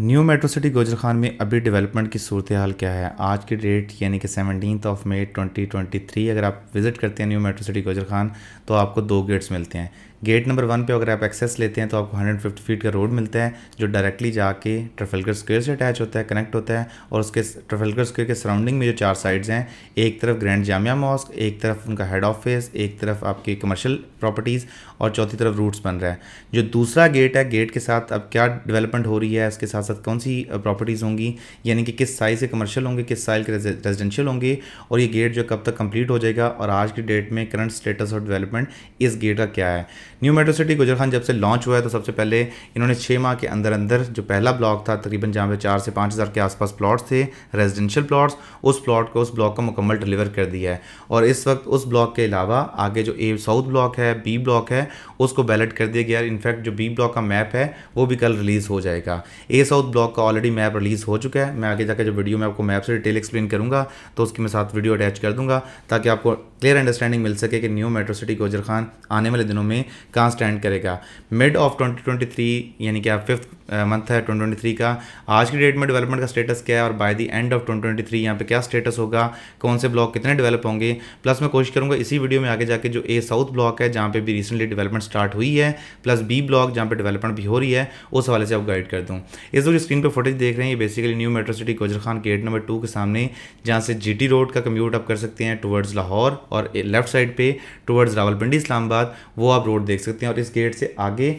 new metro city Gujar Khan में अभी development की सूरत हाल क्या है आज की डेट यानी कि सेवनटीन ऑफ मे 2023 अगर आप विज़िट करते हैं new metro city Gujar Khan तो आपको दो गेट्स मिलते हैं गेट नंबर वन पे अगर आप एक्सेस लेते हैं तो आपको 150 फीट का रोड मिलता है जो डायरेक्टली जाके ट्रफेलगर स्क्वेयर से अटैच होता है कनेक्ट होता है और उसके ट्रफेलगर स्क्वेयर के सराउंडिंग में जो चार साइड्स हैं एक तरफ ग्रैंड जामिया मॉस्क एक तरफ उनका हेड ऑफिस एक तरफ आपकी कमर्शियल प्रॉपर्टीज़ और चौथी तरफ रूट्स बन रहा है जो दूसरा गेट है गेट के साथ अब क्या डेवलपमेंट हो रही है इसके साथ साथ कौन सी प्रॉपर्टीज़ होंगी यानी कि किस साइज के कमर्शियल होंगे किस साइज के रेजिडेंशियल होंगे और ये गेट जो कब तक कंप्लीट हो जाएगा और आज की डेट में करंट स्टेटस और डेवलपमेंट इस गेट का क्या है new metro city Gujar Khan जब से लॉन्च हुआ है तो सबसे पहले इन्होंने छः माह के अंदर अंदर जो पहला ब्लॉक था तकरीबन जहाँ पे चार से पाँच हज़ार के आसपास प्लॉट्स थे रेजिडेंशियल प्लॉट्स उस प्लॉट को उस ब्लॉक का मुकम्मल डिलीवर कर दिया है और इस वक्त उस ब्लॉक के अलावा आगे जो ए साउथ ब्लॉक है बी ब्लॉक है उसको बैलेट कर दिया गया इनफैक्ट जो बी ब्लॉक का मैप है वो भी कल रिलीज़ हो जाएगा ए साउथ ब्लॉक का ऑलरेडी मैप रिलीज़ हो चुका है मैं आगे जाकर जो वीडियो में आपको मैप से डिटेल एक्सप्लेन करूँगा तो उसकी मैं साथ वीडियो अटैच कर दूँगा ताकि आपको क्लियर अंडरस्टैंडिंग मिल सके कि new metro city Gujar Khan आने वाले दिनों में कहाँ स्टैंड करेगा मिड ऑफ 2023 यानी कि आप फिफ्थ मंथ है 2023 का आज की डेट में डेवलपमेंट का स्टेटस क्या है और बाय द एंड ऑफ 2023 यहाँ पर क्या स्टेटस होगा कौन से ब्लॉक कितने डेवलप होंगे प्लस मैं कोशिश करूँगा इसी वीडियो में आगे जाके जो ए साउथ ब्लॉक है जहाँ पे भी रिसेंटली डेवलपमेंट स्टार्ट हुई है प्लस बी ब्लॉक जहाँ पे डेवलपमेंट भी हो रही है उस हवाले से आप गाइड कर दूँ इस जो स्क्रीन पर फोटेज देख रहे हैं ये basically new metro city Gujar Khan gate number two के सामने जहाँ से जी रोड का कम्यूट आप कर सकते हैं टुवर्ड्स लाहौर और लेफ्ट साइड पे टुवर्ड्स रावलपिंडी इस्लामाबाद वो आप रोड देख सकते हैं और इस गेट से आगे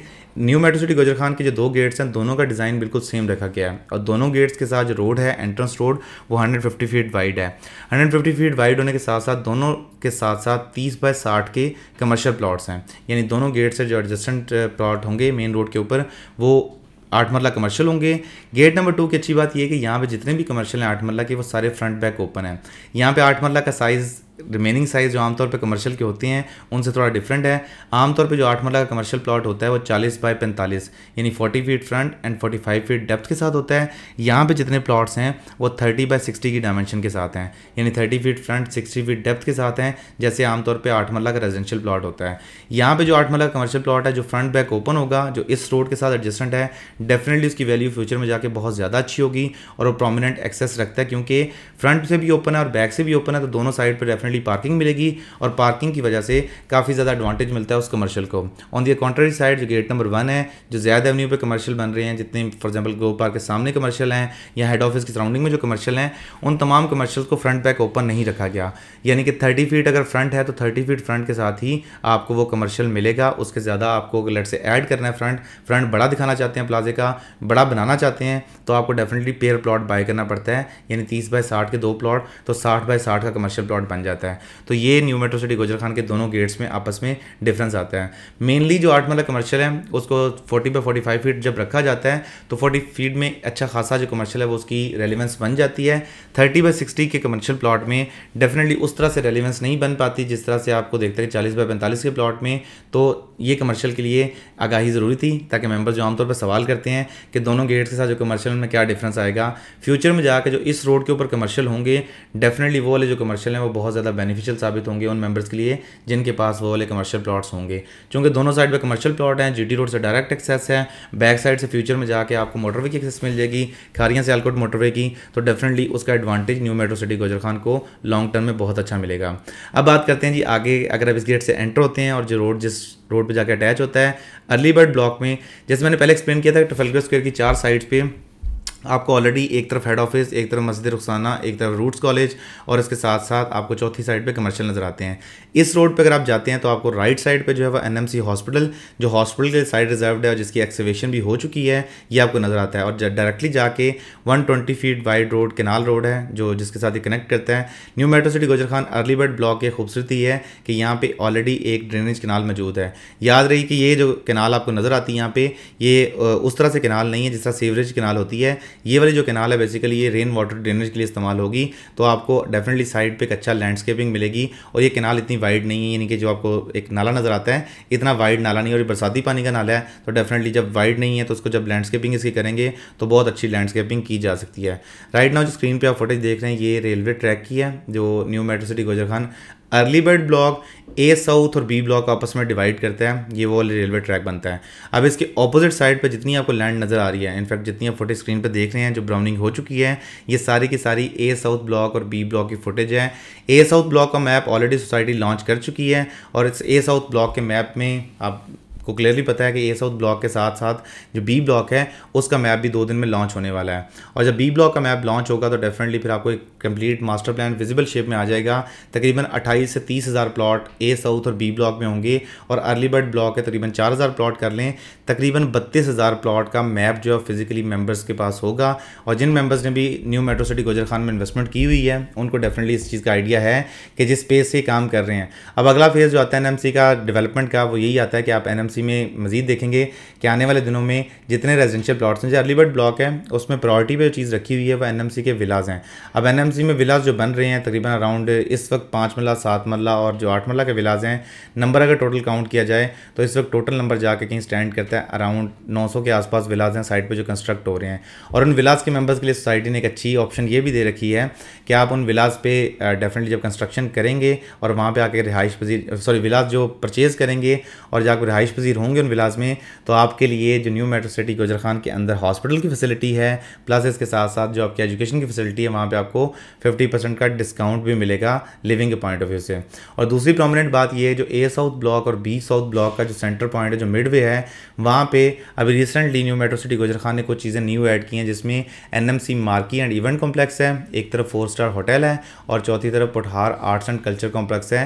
new metro city Gujar Khan के जो दो गेट्स हैं दोनों का डिज़ाइन बिल्कुल सेम रखा गया है और दोनों गेट्स के साथ जो रोड है एंट्रेंस रोड वो 150 फीट वाइड है 150 फीट वाइड होने के साथ साथ दोनों के साथ साथ 30 बाय 60 के कमर्शियल प्लॉट्स हैं यानी दोनों गेट्स से जो एडजस्टेंट प्लॉट होंगे मेन रोड के ऊपर वो आठ मरला कमर्शियल होंगे गेट नंबर टू की अच्छी बात यह है कि यहाँ पे जितने भी कमर्शियल हैं आठ मरला के वो सारे फ्रंट बैक ओपन हैं यहाँ पे आठ मरला का साइज़ रिमेनिंग साइज़ जो आमतौर पे कमर्शियल की होती हैं उनसे थोड़ा डिफरेंट है आमतौर पे जो आठ मरला का कमर्शियल प्लॉट होता है वो 40 बाय 45 यानी 40 feet front and 45 feet depth के साथ होता है यहाँ पे जितने प्लॉट्स हैं वो 30 बाय 60 की डायमेंशन के साथ हैं यानी 30 फीट फ्रंट 60 फीट डेप्थ के साथ हैं जैसे आमतौर पर आठ मरला का रेजिडेंशियल प्लॉट होता है यहाँ पर जो आठ मरला का कमर्शियल प्लॉट है जो फ्रंट बैक ओपन होगा जो इस रोड के साथ एडजस्टेंट है डेफिनेटली उसकी वैल्यू फ्यूचर में जाकर बहुत ज़्यादा अच्छी होगी और वो प्रोमिनेंट एक्सेस रखता है क्योंकि फ्रंट से भी ओपन है और बैक से भी ओपन है तो दोनों साइड पर डेफिनेटली फ्रेंडली पार्किंग मिलेगी और पार्किंग की वजह से काफ़ी ज़्यादा एडवांटेज मिलता है उस कमर्शियल को ऑन दी कॉन्ट्री साइड जो गेट नंबर वन है जो ज़्यादा एवन्यू पर कमर्शियल बन रहे हैं जितने फॉर एग्जाम्पल गो पार्क के सामने कमर्शियल हैं या हेड ऑफिस की सराउंडिंग में जो कमर्शियल हैं उन तमाम कमर्शियल को फ्रंट बैक ओपन नहीं रखा गया यानी कि थर्टी फीट अगर फ्रंट है तो थर्टी फीट फ्रंट के साथ ही आपको वो कमर्शियल मिलेगा उसके ज़्यादा आपको लेट से ऐड करना है फ्रंट फ्रंट बड़ा दिखाना चाहते हैं प्लाजे का बड़ा बनाना चाहते हैं तो आपको डेफिनेटली पेयर प्लॉट बाय करना पड़ता है यानी तीस बाय साठ के दो प्लॉट तो साठ बाय साठ का कमर्शियल प्लॉट बन जाता है जाता है तो ये new metro city Gujar Khan के दोनों गेट्स में आपस में डिफरेंस आता है मेनली जो आठ मल्ला कमर्शियल है उसको forty by forty five feet जब रखा जाता है तो फोर्टी फीट में अच्छा खासा जो कमर्शियल है वो उसकी रेलिवेंस बन जाती है थर्टी बाई सिक्सटी के कमर्शियल प्लाट में डेफिनेटली उस तरह से रेलिवेंस नहीं बन पाती जिस तरह से आपको देखते हैं चालीस बाई पैंतालीस के प्लाट में तो ये कमर्शियल के लिए आगाही ज़रूरी थी ताकि मेंबर जो आमतौर पर सवाल करते हैं कि दोनों गेट्स के साथ जो कमर्शियल में क्या डिफरेंस आएगा फ्यूचर में जाकर जो इस रोड के ऊपर कमर्शियल होंगे डेफिनेटली वो वाले जो कमर्शियल हैं वो बहुत ज़्यादा ज़्यादा बेनिफिशियल साबित होंगे उन मेंबर्स के लिए जिनके पास वो वाले कमर्शियल प्लॉट्स होंगे क्योंकि दोनों साइड पे कमर्शियल प्लॉट हैं जीटी रोड से डायरेक्ट एक्सेस है बैक साइड से फ्यूचर में जाके आपको मोटरवे की एक्सेस मिल जाएगी खारियाँ से एलकोट मोटरवे की तो डेफिनेटली उसका advantage new metro city Gujar Khan को लॉन्ग टर्म में बहुत अच्छा मिलेगा अब बात करते हैं जी आगे अगर आप इस गेट से एंटर होते हैं और जो रोड जिस रोड पर जाकर अटैच होता है अर्ली बर्ड ब्लॉक में जैसे मैंने पहले एक्सप्लेन किया था ट्रफलगर स्क्वेयर की चार साइड्स पर आपको ऑलरेडी एक तरफ हेड ऑफिस एक तरफ मस्जिद रुखसाना एक तरफ रूट्स कॉलेज और इसके साथ साथ आपको चौथी साइड पे कमर्शियल नज़र आते हैं इस रोड पे अगर आप जाते हैं तो आपको राइट साइड पे जो है वह एनएमसी हॉस्पिटल जो हॉस्पिटल के साइड रिजर्व है और जिसकी एक्सीवेशन भी हो चुकी है ये आपको नज़र आता है और डायरेक्टली जाके one feet wide road canal road है जो जिसके साथ ये कनेक्ट करता है new metro city Gujar Khan early bird block की खूबसूरती है कि यहाँ पर ऑलरेडी एक ड्रेनेज केनाल मौजूद है याद रही कि ये जो केनाल आपको नज़र आती है यहाँ पर ये उस तरह से केनाल नहीं है जिस तरह सीवरेज केनाल होती है ये वाली जो कैनाल है बेसिकली ये रेन वाटर ड्रेनेज के लिए इस्तेमाल होगी तो आपको डेफिनेटली साइड पर एक अच्छा लैंडस्केपिंग मिलेगी और ये कैनाल इतनी वाइड नहीं है यानी कि जो आपको एक नाला नज़र आता है इतना वाइड नाला नहीं और बरसाती पानी का नाला है तो डेफिनेटली जब वाइड नहीं है तो उसको जब लैंडस्केपिंग इसकी करेंगे तो बहुत अच्छी लैंडस्केपिंग की जा सकती है राइट नाउ जो स्क्रीन पर आप फोटेज देख रहे हैं ये रेलवे ट्रैक की है जो new metro city Gujar Khan early bird block A south और बी ब्लॉक आपस में डिवाइड करते हैं ये वो रेलवे ट्रैक बनता है अब इसके ऑपोजिट साइड पर जितनी आपको लैंड नज़र आ रही है इनफैक्ट जितनी आप फोटेज स्क्रीन पर देख रहे हैं जो ब्राउनिंग हो चुकी है ये सारी की सारी ए साउथ ब्लॉक और बी ब्लॉक की फुटेज है ए साउथ ब्लॉक का मैप ऑलरेडी सोसाइटी लॉन्च कर चुकी है और इस ए साउथ ब्लॉक के मैप में आप को क्लियरली पता है कि ए साउथ ब्लॉक के साथ साथ जो बी ब्लॉक है उसका मैप भी दो दिन में लॉन्च होने वाला है और जब बी ब्लॉक का मैप लॉन्च होगा तो डेफिनेटली फिर आपको एक complete master plan visible shape में आ जाएगा तकरीबन अट्ठाईस से तीस हज़ार प्लाट ए साउथ और बी ब्लॉक में होंगे और अर्ली बर्ड ब्लॉक है तकरीबन चार हज़ार प्लाट कर लें तकरीबन बत्तीस हज़ार प्लाट का मैप जो है फिजिकली मेम्बर्स के पास होगा और जिन मेम्बर्स ने भी new metro city Gujar Khan में इन्वेस्टमेंट की हुई है उनको डेफिनेटली इस चीज़ का आइडिया है कि जिस स्पेस से काम कर रहे हैं अब अगला फेज़ जो आता है एन का डेवलपमेंट का वो यही आता है कि आप एन एमएलसी में मजीद देखेंगे कि आने वाले दिनों में जितने रेजिडेंशियल प्लाट्स हैं जो अर्ली ब्लॉक है उसमें प्रायोरिटी पर चीज़ रखी हुई है वह एन के विलाज हैं अब एन में विलाज जो बन रहे हैं तकरीबन अराउंड इस वक्त पाँच मरला सात मरला और जो आठ मरला के विलाज हैं नंबर अगर टोटल काउंट किया जाए तो इस वक्त टोटल नंबर जाकर कहीं स्टैंड करता है अराउंड नौ के आसपास विलाज हैं साइड पर जो कंस्ट्रक्ट हो रहे हैं और उन विलाज के मेम्बर्स के लिए सोसाइटी ने एक अच्छी ऑप्शन ये भी दे रखी है कि आप उन विलाज पे डेफिनेटली जब कंस्ट्रक्शन करेंगे और वहाँ पर आके रिहाइश पजीर सॉरी विलाज जो परचेज़ करेंगे और जाकर रिहाइश पजीर होंगे उन विलाज में तो आपके लिए जो new metro city Gujar Khan के अंदर हॉस्पिटल की फैसिलिटी है प्लस इसके साथ साथ जो आपकी एजुकेशन की फैसिलिटी है वहाँ पर आपको फिफ्टी परसेंट का डिस्काउंट भी मिलेगा लिविंग के पॉइंट ऑफ व्यू से और दूसरी प्रोमिनेंट बात यह जो ए साउथ ब्लॉक और बी साउथ ब्लॉक का जो सेंटर पॉइंट है जो मिडवे है वहाँ पर अभी recently new metro city Gujar Khan ने कुछ चीज़ें न्यू ऐड की हैं जिसमें सी मार्की एंड इवेंट कॉम्प्लेक्स है एक तरफ फोर स्टार होटल है और चौथी तरफ Pothohar arts and culture complex है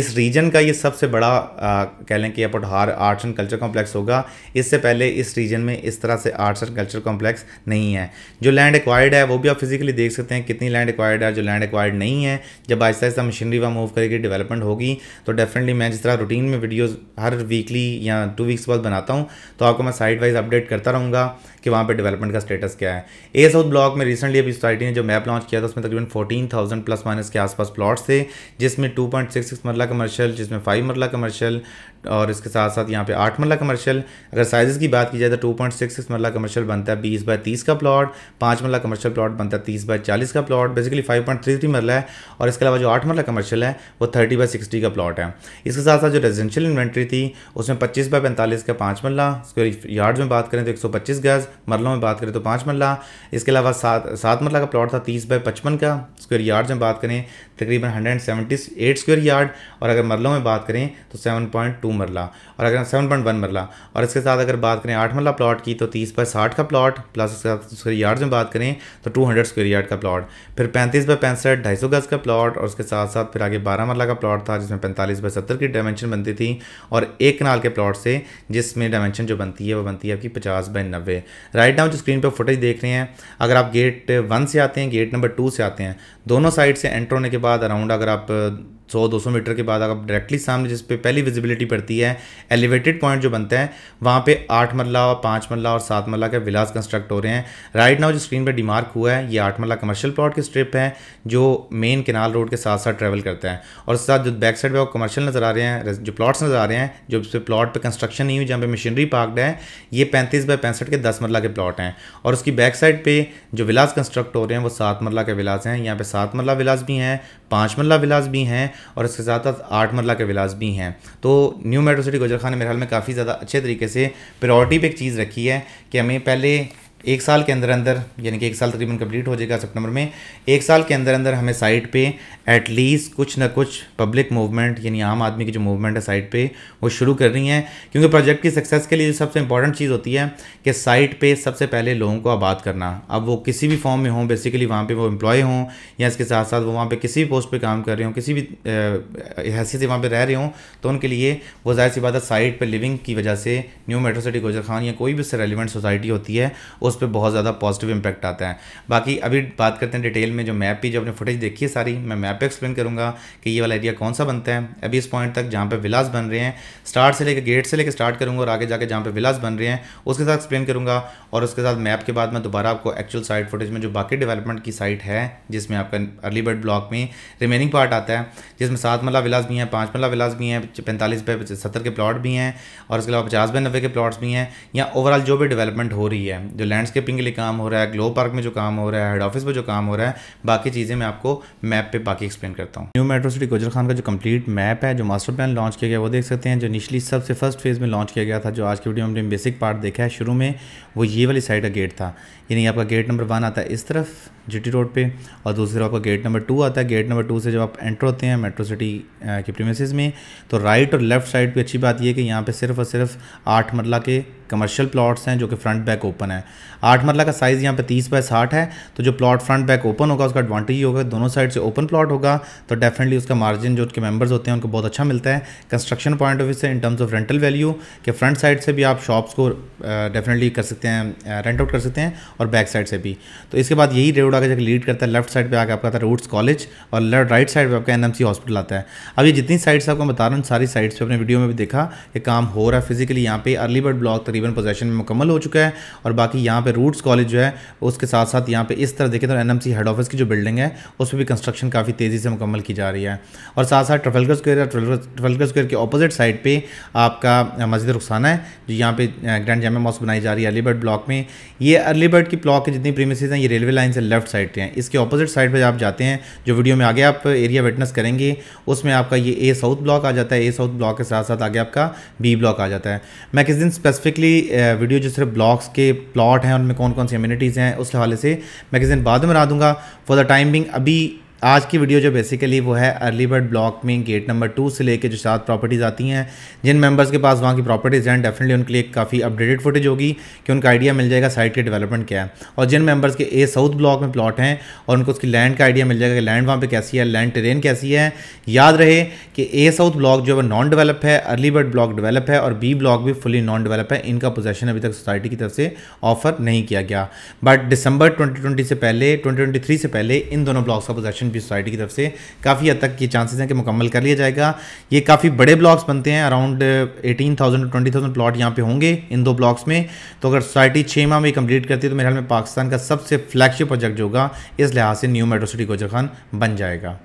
इस रीजन का ये सबसे बड़ा आ, कह लें कि यह Pothohar arts and culture complex होगा इससे पहले इस रीजन में इस तरह से आर्ट्स एंड कल्चर कॉम्प्लेक्स नहीं है जो लैंड एक्वायर्ड है वो भी आप फिजिकली देख सकते हैं कितनी लैंड एक्वायर्ड है जो लैंड एक्वायर्ड नहीं है जब आहिस्ता आहिस्ता मशीनरी वहाँ मूव करेगी डेवलपमेंट होगी तो डेफिनेटली मैं जिस तरह रूटीन में वीडियोज़ हर वीकली या टू वीक्स बाद बनाता हूँ तो आपको मैं साइड वाइज अपडेट करता रहूँगा कि वहाँ पर डेवलपमेंट का स्टेटस क्या है ए साउथ ब्लॉक में रिसेंटली अभी सोसाइटी ने जो मैप लॉन्च किया था उसमें तकरीबन फोर्टीन थाउजेंड प्लस माइनस के आसपास प्लॉट्स थे जिसमें two point six six marla commercial जिसमें फाइव मरला कमर्शियल और इसके साथ साथ यहाँ पे आठ मरला कमर्शियल अगर साइजेस की बात की जाए तो two point six six marla commercial बनता है बीस बाई तीस का प्लॉट पाँच मरला कमर्शियल प्लॉट बनता है तीस बाई चालीस का plot basically five point three three marla है और इसके अलावा जो आठ मरला कमर्शियल है वो थर्टी बाय सिक्सटी का प्लॉट है इसके साथ साथ जो रेजिडेंशियल इन्वेंट्री थी उसमें पच्चीस बाई पैंतालीस का पाँच मरला स्क्वेयर यार्ड में बात करें तो एक सौ पच्चीस गज मरलों में बात करें तो पाँच मरला इसके अलावा सात सात मरला का प्लॉट था तीस बाई पचपन का स्क्वेयर यार्ड में बात करें तकरीबन hundred and seventy eight square yard और अगर मरलों में बात करें तो सेवन पॉइंट टू टू मरला और अगर सेवन पॉइंट वन मरला और इसके साथ अगर बात करें आठ मरला प्लॉट की तो तीस बाय साठ का प्लॉट प्लस उसके साथ स्क्वेयर यार्ड में बात करें तो टू हंड्रेड स्क्वेयर यार्ड का प्लॉट फिर पैंतीस बाय पैंसठ ढाई सौ गज़ का प्लॉट और उसके साथ साथ फिर आगे बारह मरला का प्लॉट था जिसमें पैंतालीस बाय सत्तर की डायमेंशन बनती थी और एक कनाल के प्लॉट से जिसमें डायमेंशन जो बनती है वो बनती है आपकी पचास बाय नब्बे राइट नाउ जो स्क्रीन पर फुटेज देख रहे हैं अगर आप गेट वन से आते हैं गेट नंबर टू से आते हैं दोनों साइड से एंटर होने के बाद अराउंड अगर आप 100-200 मीटर के बाद आप डायरेक्टली सामने जिस पे पहली विजिबिलिटी पर करती है एलिवेटेड पॉइंट जो बनते हैं वहाँ पे आठ मल्ला और पाँच मल्ला और सात मल्ला के विलास कंस्ट्रक्ट हो रहे हैं राइट नाउ जो स्क्रीन पर डिमार्क हुआ है ये आठ मल्ला कमर्शियल प्लॉट की स्ट्रिप है जो मेन केनाल रोड के साथ साथ ट्रेवल करते हैं और साथ जो बैक साइड पर कमर्शियल नज़र आ रहे हैं जो प्लाट्स नज़र आ रहे हैं जो इस प्लॉट पर कंस्ट्रक्शन नहीं हुई जहाँ पर मशीनरी पार्कड है ये पैंतीस बाई पैंसठ के दस मरला के प्लॉट हैं और उसकी बैक साइड पर जो विलास कंस्ट्रक्ट हो रहे हैं वो सात मरला के विलास हैं यहाँ पर सात मरला विलास भी हैं पाँच मरला विलास भी हैं और इसके साथ साथ आठ मरला के विलास भी हैं तो new metro city Gujar Khan ने मेरे ख्याल में काफ़ी ज़्यादा अच्छे तरीके से प्रायोरिटी पे एक चीज़ रखी है कि हमें पहले एक साल के अंदर अंदर यानी कि एक साल तकरीबन कंप्लीट हो जाएगा सितंबर में एक साल के अंदर अंदर हमें साइट पे एटलीस्ट कुछ ना कुछ पब्लिक मूवमेंट यानी आम आदमी की जो मूवमेंट है साइट पे वो शुरू कर रही है क्योंकि प्रोजेक्ट की सक्सेस के लिए जो सबसे इंपॉर्टेंट चीज़ होती है कि साइट पे सबसे पहले लोगों को आबाद करना अब वो किसी भी फॉर्म में हों बेसिकली वहाँ पर वो एम्प्लॉय हों या इसके साथ साथ वो वहाँ पर किसी भी पोस्ट पर काम कर रहे हों किसी भी हैसियत से वहाँ पर रह रहे हों तो उनके लिए वो जाहिर सी बात है साइट पर लिविंग की वजह से new metro city Gujar Khan या कोई भी उससे रेलिवेंट सोसाइटी होती है उस पर बहुत ज़्यादा पॉजिटिव इम्पैक्ट आता है बाकी अभी बात करते हैं डिटेल में जो मैप की जो अपने फुटेज देखी है सारी मैं मैप पर एक्सप्लेन करूँगा कि ये वाला एरिया कौन सा बनता है अभी इस पॉइंट तक जहाँ पर विलास बन रहे हैं स्टार्ट से लेकर गेट से लेकर स्टार्ट करूँगा और आगे जाकर जहाँ पर विलास बन रहे हैं उसके साथ एक्सप्लेन करूँगा और उसके साथ मैप के बाद मैं दोबारा आपको एक्चुअल साइट फुटेज में जो बाकी डेवलपमेंट की साइट है जिसमें आपका अर्ली बर्ड ब्लॉक में रिमेनिंग पार्ट आता है जिसमें सात मल्ला विलास भी हैं पाँच मल्ला विलास भी हैं पैंतालीस पे सत्तर के प्लॉट भी हैं और उसके अलावा पचास बाय नब्बे के प्लॉट्स भी हैं या ओवरऑल जो भी डेवलपमेंट हो रही है जो लैंड लैंडस्केपिंग के लिए काम हो रहा है ग्लो पार्क में जो काम हो रहा है हेड ऑफिस में जो काम हो रहा है बाकी चीज़ें मैं आपको मैप पे बाकी एक्सप्लेन करता हूँ new metro city Gujar Khan का जो कंप्लीट मैप है जो मास्टर प्लान लॉन्च किया गया वो देख सकते हैं जो निचली सबसे फर्स्ट फेज़ में लॉन्च किया गया था जो आज की वीडियो में हमने बेसिक पार्ट देखा है शुरू में वो ये वाली साइड का गेट था यानी आपका गेट नंबर वन आता है इस तरफ जी रोड पर और दूसरा आपका गेट नंबर टू आता है गेट नंबर टू से जब आप एंटर होते हैं मेट्रो सिटी के प्रीमिस में तो राइट और लेफ्ट साइड पर अच्छी बात यह कि यहाँ पर सिर्फ और सिर्फ आठ मरला के कमर्शियल प्लॉट्स हैं जो कि फ्रंट बैक ओपन है आठ मरला का साइज़ यहाँ पे तीस बाय साठ है तो जो प्लॉट फ्रंट बैक ओपन होगा उसका एडवांटेज ही होगा दोनों साइड से ओपन प्लॉट होगा तो डेफिनेटली उसका मार्जिन जो उसके मेंबर्स होते हैं उनको बहुत अच्छा मिलता है कंस्ट्रक्शन पॉइंट ऑफ व्यू से in terms of rental value के फ्रंट साइड से भी आप शॉप्स को डेफिनेटली कर सकते हैं रेंट आउट कर सकते हैं और बैक साइड से भी तो इसके बाद यही रेड आगे जाकर लीड करता है लेफ्ट साइड पर आगे आपका आता है रूट्स कॉलेज और राइट साइड पर आपका एन हॉस्पिटल आता है अब ये जितनी साइड्स आपको बता रहा हूँ सारी साइड्स पर अपने वीडियो में भी देखा कि काम हो रहा है फिजिकली यहाँ पे अर्ली बर्ड ब्लॉक तरीके तकरीबन पोजेशन में मुकम्मल हो चुका है और बाकी यहाँ पे रूट्स कॉलेज जो है उसके साथ साथ यहाँ पे इस तरह देखें तो एन हेड ऑफिस की जो बिल्डिंग है उस पर भी कंस्ट्रक्शन काफ़ी तेज़ी से मुकम्मल की जा रही है और साथ साथ ट्रफेलकर स्क्र ट्रफेलकर स्क्र के अपोजिट साइड पर आपका मस्जिद रुखसाना है जो यहाँ पर ग्रैंड जामा मॉस्क बनाई जा रही है अलीबर्ड ब्लॉक में ये अलीबर्ड की ब्लॉक की जितनी प्रीमिस हैं ये रेलवे लाइन से लेफ्ट साइड पर हैं इसके अपोजिट साइड पर आप जाते हैं जो वीडियो में आगे आप एरिया विटनेस करेंगे उसमें आपका ये ए साउथ ब्लॉक आ जाता है ए साउथ ब्लॉक के साथ साथ आगे आपका बी ब्लॉक आ जाता है मैं किस दिन स्पेसिफिकली वीडियो जो सिर्फ ब्लॉग्स के प्लॉट हैं उनमें कौन कौन सी अम्यूनिटीज़ हैं उस हवाले से मैगज़ीन बाद में बना दूंगा फॉर द टाइम बिंग अभी आज की वीडियो जो बेसिकली वो है अर्ली बर्ड ब्लॉक में गेट नंबर टू से लेके जो सात प्रॉपर्टीज़ आती हैं जिन मेंबर्स के पास वहाँ की प्रॉपर्टीज़ हैं डेफिनेटली उनके लिए काफ़ी अपडेटेड फुटेज होगी कि उनका आइडिया मिल जाएगा साइट के डेवलपमेंट क्या है और जिन मेंबर्स के ए साउथ ब्लॉक में प्लॉट हैं और उनको उसकी लैंड का आइडिया मिल जाएगा कि लैंड वहाँ पर कैसी है लैंड ट्रेन कैसी है याद रहे कि ए साउथ ब्लॉक जो है नॉन डेवलप है अर्ली बर्ड ब्लॉक डेवलप है और बी ब्लॉक भी फुली नॉन डेवलप है इनका पोजेशन अभी तक सोसाइटी की तरफ से ऑफर नहीं किया गया बट दिसंबर ट्वेंटी से पहले ट्वेंटी से पहले इन दोनों ब्लॉक्स का पोजेशन भी सोसाइटी की तरफ से काफ़ी हद तक ये चांसेस हैं कि मुकम्मल कर लिया जाएगा ये काफ़ी बड़े ब्लॉक्स बनते हैं around eighteen thousand to twenty thousand plot यहाँ पे होंगे इन दो ब्लॉक्स में तो अगर सोसाइटी छः माह में कंप्लीट करती है तो मेरे ख्याल में पाकिस्तान का सबसे फ्लैगशिप प्रोजेक्ट जो होगा इस लिहाज से new metro city Gujar Khan बन जाएगा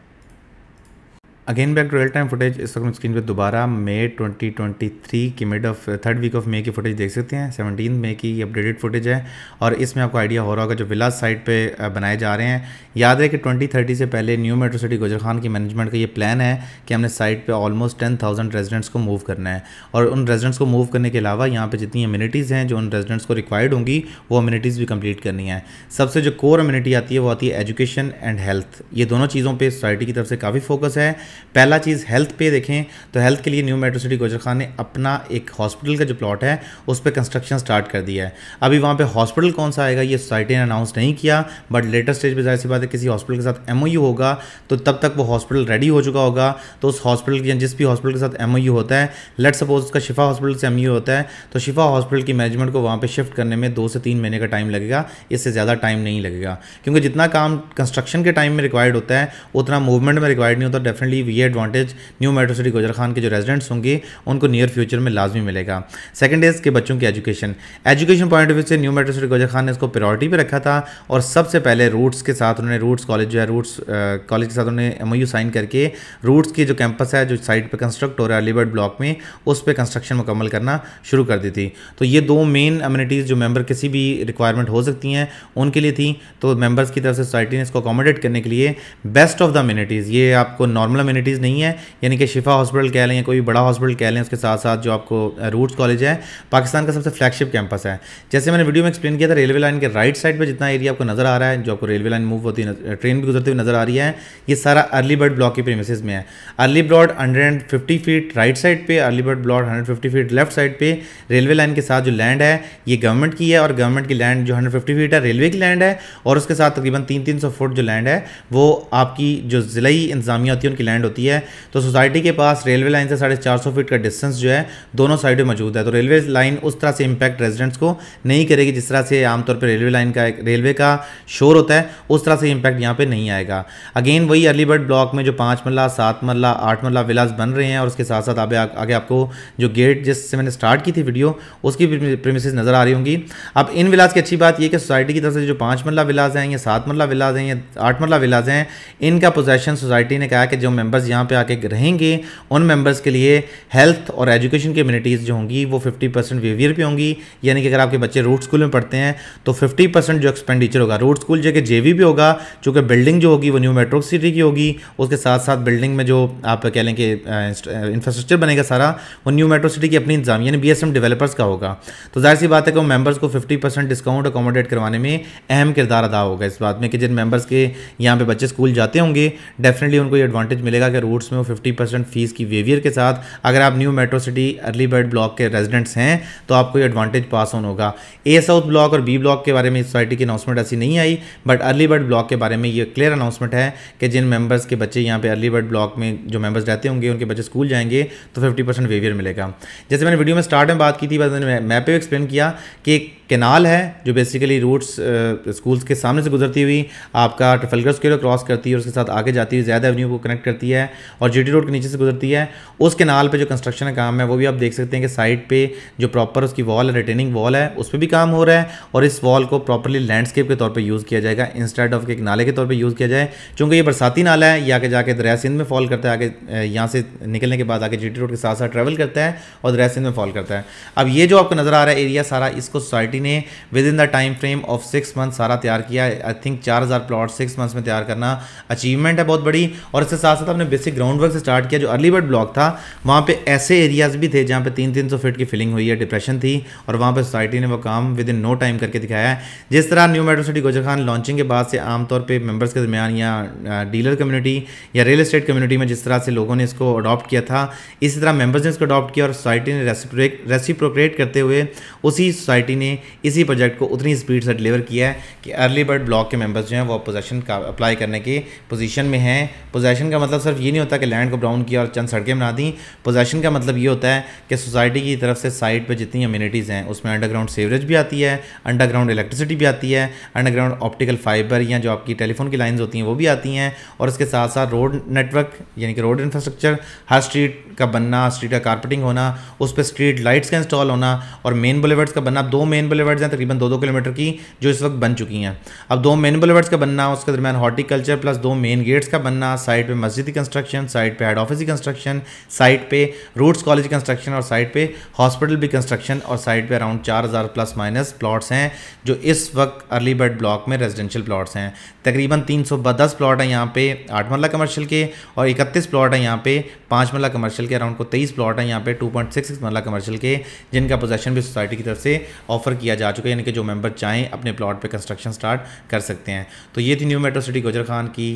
again back to real time footage इस वक्त स्क्रीन पे दोबारा मे 2023 की mid of third week of May की फुटेज देख सकते हैं सेवनटीन मे की अपडेटेड फुटेज है और इसमें आपको आइडिया हो रहा होगा जो विलास साइट पे बनाए जा रहे हैं याद है कि 2030 से पहले new metro city Gujar Khan की मैनेजमेंट का ये प्लान है कि हमने साइट पर ऑलमोस्ट टेन थाउजेंड रेजिडेंट्स को मूव करना है और उन रेजिडेंट्स को मूव करने के अलावा यहाँ पर जितनी अम्यूनिटीज़ हैं जो उन रेजिडेंट्स को रिक्वायर्ड होंगी वो अम्यूनिटीज़ भी कम्प्लीट करनी है सबसे जो कोर अम्यूनिटी आती है वो आती है एजुकेशन एंड हेल्थ ये दोनों चीज़ों पर सोसाइटी की तरफ से काफ़ी फोकस है पहला चीज़ हेल्थ पे देखें तो हेल्थ के लिए new metro city Gujar Khan ने अपना एक हॉस्पिटल का जो प्लॉट है उस पर कंस्ट्रक्शन स्टार्ट कर दिया है अभी वहाँ पे हॉस्पिटल कौन सा आएगा ये सोसाइटी ने अनाउंस नहीं किया बट लेटेस्ट स्टेज पर जाहिर सी बात है किसी हॉस्पिटल के साथ एम होगा तो तब तक वो हॉस्पिटल रेडी हो चुका होगा तो उस हॉस्पिटल या जिस भी हॉस्पिटल के साथ एम होता है लेट सपोज उसका शिफा हॉस्पिटल से एम होता है तो शिफा हॉस्पिटल की मैनेजमेंट को वहाँ पर शिफ्ट करने में दो से तीन महीने का टाइम लगेगा इससे ज़्यादा टाइम नहीं लगेगा क्योंकि जितना काम कंस्ट्रक्शन के टाइम में रिक्वायर्ड होता है उतना मूवमेंट में रिक्वायर्ड नहीं होता डेफिनेटली करीब ये advantage new metro city Gujar Khan के जो रेजिडेंट्स होंगे उनको नियर फ्यूचर में लाजमी मिलेगा सेकेंड इज़ के बच्चों की education education point of view से new metro city Gujar Khan ने इसको प्रायोरिटी पर रखा था और सबसे पहले रूट्स के साथ उन्होंने रूट्स कॉलेज जो है रूट्स कॉलेज के साथ उन्होंने एम साइन करके रूट्स की जो कैंपस है जो साइट पर कंस्ट्रक्ट हो रहा है अलीबर्ड ब्लॉक में उस पर कंस्ट्रक्शन मुकम्मल करना शुरू कर दी थी तो ये दो मेन अम्यूनिटीज़ जो मेम्बर किसी भी रिक्वायरमेंट हो सकती हैं उनके लिए थी तो मेम्बर्स की तरफ से सोसाइटी ने इसको अकोमोडेट करने के लिए बेस्ट ऑफ द अम्यूनिटीज़ ये आपको नॉर्मल अमेनिटीज़ नहीं है यानी कि शिफा हॉस्पिटल कह लें या कोई बड़ा हॉस्पिटल कह लें उसके साथ साथ जो आपको रूट्स कॉलेज है पाकिस्तान का सबसे फ्लैगशिप कैंपस है जैसे मैंने वीडियो में एक्सप्लेन किया था रेलवे लाइन के राइट साइड पर जितना एरिया आपको नज़र आ रहा है जो आपको रेलवे लाइन मूव होती है ट्रेन भी गुजरती हुई नज़र आ रही है ये सारा अर्ली बर्ड ब्लॉक की प्रेमिस में है early block hundred fifty feet right side पर early bird block hundred fifty feet left side पर रेलवे लाइन के साथ जो लैंड है ये गवर्नमेंट की है और गवर्नमेंट की लैंड जो हंड्रेड फिफ्टी फीट है रेलवे की लैंड है और उसके साथ तकरीबन तीन तीन सौ फुट जो लैंड है वो आपकी जो ज़िलाई इंतजामिया होती है उनकी लैंड एंड होती है तो सोसाइटी के पास रेलवे लाइन से साढ़े चार सौ फीट का डिस्टेंस जो है दोनों साइड में मौजूद है तो रेलवे लाइन उस तरह से इम्पैक्ट रेजिडेंट्स को नहीं करेगी जिस तरह से आमतौर पर रेलवे लाइन का रेलवे का शोर होता है उस तरह से इम्पैक्ट यहाँ पर नहीं आएगा अगेन वही अर्ली बर्ड ब्लॉक में जो पाँच मरला सात मरला आठ मरला विलास बन रहे हैं और उसके साथ साथ आगे आगे आपको जो गेट जिससे मैंने स्टार्ट की थी वीडियो उसकी प्रेमिस नज़र आ रही होंगी अब इन विलास की अच्छी बात यह कि सोसाइटी की तरफ से जो पाँच मरला विलास हैं या सात मरला विलास हैं या आठ मरला विलास हैं इनका पोजेशन सोसाइटी ने कहा कि जो मेम्बर मेंबर्स यहाँ पे आके रहेंगे उन मेंबर्स के लिए हेल्थ और एजुकेशन की इम्यूनिटीज़ जो होंगी वो 50 परसेंट वेवियर पे होंगी यानी कि अगर आपके बच्चे रूट स्कूल में पढ़ते हैं तो 50 परसेंट जो एक्सपेंडिचर होगा रूट स्कूल जो कि जे भी होगा चूँकि बिल्डिंग जो होगी वो न्यू मेट्रो सिटी की होगी उसके साथ साथ बिल्डिंग में जो आप कह लें कि इंफ्रास्ट्रक्चर बनेगा सारा वो न्यू मेट्रो सिटी की अपनी इंतजाम यानी बी डेवलपर्स का होगा तो जाहिर सी बात है कि वो मेम्बर्स को फिफ्टी डिस्काउंट अकोमोडेट करवाने में अहम किरदार अदा होगा इस बात में कि जिन मेम्बर्स के यहाँ पर बच्चे स्कूल जाते होंगे डेफिनेटली उनको ये एडवांटेज मिलेगा मिलेगा कि रूट्स में वो फिफ्टी परसेंट फ़ीस की वेवियर के साथ अगर आप new metro city early bird block के रेजिडेंट्स हैं तो आपको ये एडवांटेज पास ऑन होगा ए साउथ ब्लॉक और बी ब्लॉक के बारे में सोसाइटी की अनाउंसमेंट ऐसी नहीं आई बट अर्ली बर्ड ब्लॉक के बारे में ये क्लियर अनाउंसमेंट है कि जिन मेम्बर्स के बच्चे यहाँ पर अर्ली बर्ड ब्लॉक में जो मेंबर्स रहते होंगे उनके बच्चे स्कूल जाएंगे तो फिफ्टी परसेंट वेवियर मिलेगा जैसे मैंने वीडियो में स्टार्ट में बात की थी मैंने मैपे एक्सप्लेन किया कि कैनाल है जो बेसिकली रूट्स स्कूल्स के सामने से गुजरती हुई आपका ट्रफलगर स्क्वेयर क्रॉस करती है और उसके साथ आगे जाती हुई ज़्यादा एवेन्यू को कनेक्ट करती है और जी रोड के नीचे से गुजरती है उस केनाल पे जो कंस्ट्रक्शन का काम है वो भी आप देख सकते हैं कि साइड पे जो प्रॉपर उसकी वॉल है रिटेनिंग वॉल है उस पर भी काम हो रहा है और इस वॉल को प्रॉपरली लैंडस्केप के तौर पर यूज़ किया जाएगा इंस्टेड ऑफ एक नाले के तौर पर यूज़ किया जाए चूँकि ये बरसाती नाला है ये आगे जाके दरिया सिंध में फॉल करता है आगे यहाँ से निकलने के बाद आगे जी रोड के साथ साथ ट्रैवल करता है और दरिया सिंध में फॉल करता है अब ये जो आपको नज़र आ रहा है एरिया सारा इसको सोसाइटी पार्टी ने within the time frame of six month सारा तैयार किया आई थिंक चार हज़ार प्लॉट सिक्स मंथ्स में तैयार करना अचीवमेंट है बहुत बड़ी और इसके साथ साथ हमने बेसिक ग्राउंड वर्क से स्टार्ट किया जो अर्ली बर्ड ब्लॉक था वहाँ पे ऐसे एरियाज़ भी थे जहाँ पे तीन तीन सौ फीट की फिलिंग हुई है डिप्रेशन थी और वहाँ पर सोसाइटी ने वो काम विद इन नो टाइम करके दिखाया है जिस तरह new metro city Gujar Khan launching के बाद से आमतौर पर मेम्बर्स के दरमियान या डीलर कम्युनिटी या रियल इस्टेट कम्युनिटी में जिस तरह से लोगों ने इसको अडॉप्ट किया था इसी तरह मेम्बर्स ने इसको अडॉप्ट किया और सोसाइटी ने रेसिप्रोक्रेट करते हुए उसी सोसाइटी ने इसी प्रोजेक्ट को उतनी स्पीड से डिलीवर किया है कि अर्ली बर्ड ब्लॉक के मेंबर्स जो हैं वो पोजेशन का अप्लाई करने की पोजीशन में हैं पोजेशन का मतलब सिर्फ ये नहीं होता कि लैंड को ब्राउन किया और चंद सड़कें बना दी पोजेशन का मतलब ये होता है कि सोसाइटी की तरफ से साइट पर जितनी अम्यूनिटीज़ हैं उसमें अंडरग्राउंड सीवरेज भी आती है अंडरग्राउंड इलेक्ट्रिसिटी भी आती है अंडरग्राउंड ऑप्टिकल फाइबर या जो आपकी टेलीफोन की लाइन्स होती हैं वो भी आती हैं और इसके साथ साथ रोड नेटवर्क यानी कि रोड इंफ्रास्ट्रक्चर हर स्ट्रीट का बनना स्ट्रीट का कारपेटिंग होना उस पर स्ट्रीट लाइट्स का इंस्टॉल होना और मेन बुलेवर्ड्स का बनना दो मेन बुलेवर्ड्स हैं तकरीबन दो दो किलोमीटर की जो इस वक्त बन चुकी हैं अब दो मेन बुलेवर्ड्स का बनना उसके दरमियान हॉर्टिकल्चर प्लस दो मेन गेट्स का बनना साइड पर मस्जिद की कंस्ट्रक्शन साइड पर हेड ऑफिस की कंस्ट्रक्शन साइड पर रूट्स कॉलेज कंस्ट्रक्शन और साइड पर हॉस्पिटल भी कंस्ट्रक्शन और साइड पर अराउंड चार प्लस माइनस प्लाट्स हैं जो इस वक्त अर्ली बर्ड ब्लॉक में रेजिडेंशियल प्लाट्स हैं तकरीबन तीन सौ दस प्लाट हैं यहाँ पे आठ मरला कमर्शियल के और इकतीस प्लाट हैं यहाँ पे पाँच मरला कमर्शियल के अराउंड को तेईस प्लाट हैं यहाँ पे two point six six marla commercial के जिनका पोजेशन भी सोसाइटी की तरफ से ऑफर किया किया जा चुका है यानी कि जो मेंबर चाहें अपने प्लॉट पे कंस्ट्रक्शन स्टार्ट कर सकते हैं तो ये थी new metro city Gujar Khan की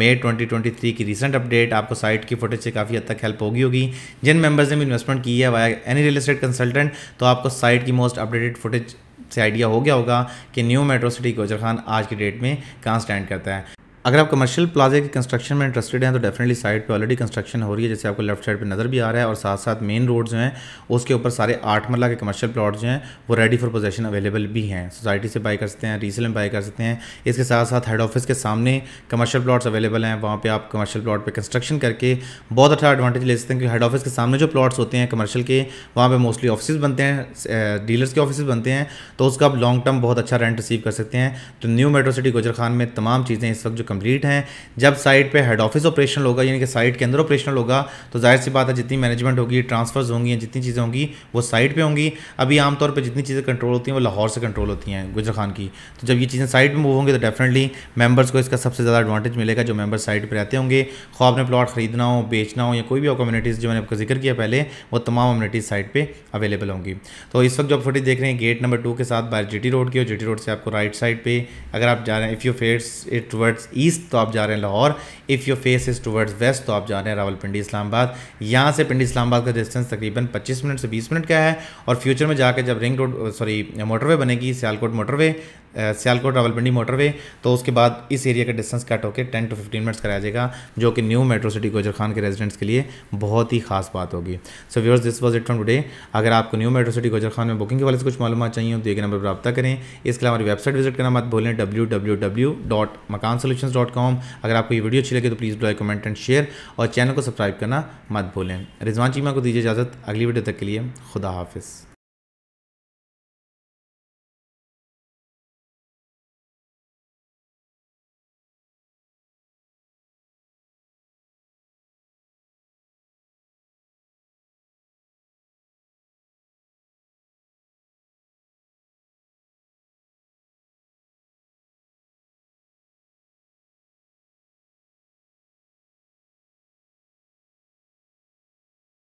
मई 2023 की रीसेंट अपडेट आपको साइट की फोटेज से काफ़ी हद तक हेल्प होगी होगी जिन मेंबर्स ने भी इन्वेस्टमेंट की है via any real estate consultant तो आपको साइट की मोस्ट अपडेटेड फुटेज से आइडिया हो गया होगा कि new metro city Gujar Khan आज की डेट में कहाँ स्टैंड करता है अगर आप कमर्शियल प्लाजे के कंस्ट्रक्शन में इंटरेस्टेड हैं तो डेफिनेटली साइड पे ऑलरेडी कंस्ट्रक्शन हो रही है जैसे आपको लेफ्ट साइड पे नज़र भी आ रहा है और साथ साथ मेन रोड जो हैं उसके ऊपर सारे आठ मरला के कमर्शियल प्लाट जो हैं वो रेडी फॉर पोजेशन अवेलेबल भी हैं सोसाइटी से बाई कर सकते हैं रीसेल में बाई कर सकते हैं इसके साथ साथ हेड ऑफिस के सामने कमर्शियल प्लाट्स अवेलेबल हैं वहाँ पर आप कमर्शियल प्लाट पर कंस्ट्रक्शन करके बहुत अच्छा एडवांटेज ले सकते हैं क्योंकि हेड ऑफिस के सामने जो प्लाट्स होते हैं कमर्शियल के वहाँ पर मोस्टली ऑफिस बनते हैं डीलर्स के ऑफिस बनते हैं तो उसका आप लॉन्ग टर्म बहुत अच्छा रेंट रिसीव कर सकते हैं तो new metro city Gujar Khan में तमाम चीज़ें इस वक्त जो कंप्लीट हैं जब साइट पे हेड ऑफिस ऑपरेशनल होगा यानी कि साइट के अंदर ऑपरेशनल होगा तो जाहिर सी बात है जितनी मैनेजमेंट होगी ट्रांसफर्स होंगी जितनी चीज़ें होंगी वो साइट पर होंगी अभी आमतौर पर जितनी चीज़ें कंट्रोल होती हैं वो लाहौर से कंट्रोल होती हैं गुजर खान की तो जब ये चीज़ें साइट में मूव होंगी तो डेफिनेटली मेम्बर्स को इसका सबसे ज़्यादा एडवांटेज मिलेगा जो मेम्बर साइट पर रहते होंगे खो अपने प्लाट खरीदना हो बेचना हो या कोई भी और कम्युनिटीज़ जो मैंने आपका जिक्र किया पहले वो तमाम कम्युनिटीज़ साइट पर अवेलेबल होंगी तो इस वक्त जो आप देख रहे हैं गेट नंबर टू के साथ बाहर जी रोड की और जी रोड से आपको राइट साइड पर अगर आप जा रहे हैं if you face it towards east तो आप जा रहे हैं Lahore if your face is towards west तो आप जा रहे हैं रावलपिंडी इस्लामाबाद यहाँ से पिंडी इस्लामाबाद का डिस्टेंस तकरीबन 25 मिनट से 20 मिनट का है और फ्यूचर में जाकर जब रिंग रोड सॉरी मोटरवे बनेगी सियालकोट मोटरवे सियालकोट रावलपिंडी मोटरवे तो उसके बाद इस एरिया का डिस्टेंस कट होकर टेन टू फिफ्टीन मिनट्स कराया जाएगा जो कि new metro city Gujar Khan के रेजिडेंट्स के लिए बहुत ही खास बात होगी so viewers this was it from today अगर आपको new metro city Gujar Khan में बुकिंग के वाले से कुछ मालूम चाहिए तो एक नंबर पर रब्ता करें इसके अलावा हमारी वेबसाइट विजिट करना मत भूलें W W W dot Makaan solution dot com अगर आपको ये वीडियो अच्छी लगे तो please like comment and share और चैनल को सब्सक्राइब करना मत भूलें रिजवान चीमा को दीजिए इजाज़त अगली वीडियो तक के लिए खुदा हाफिज़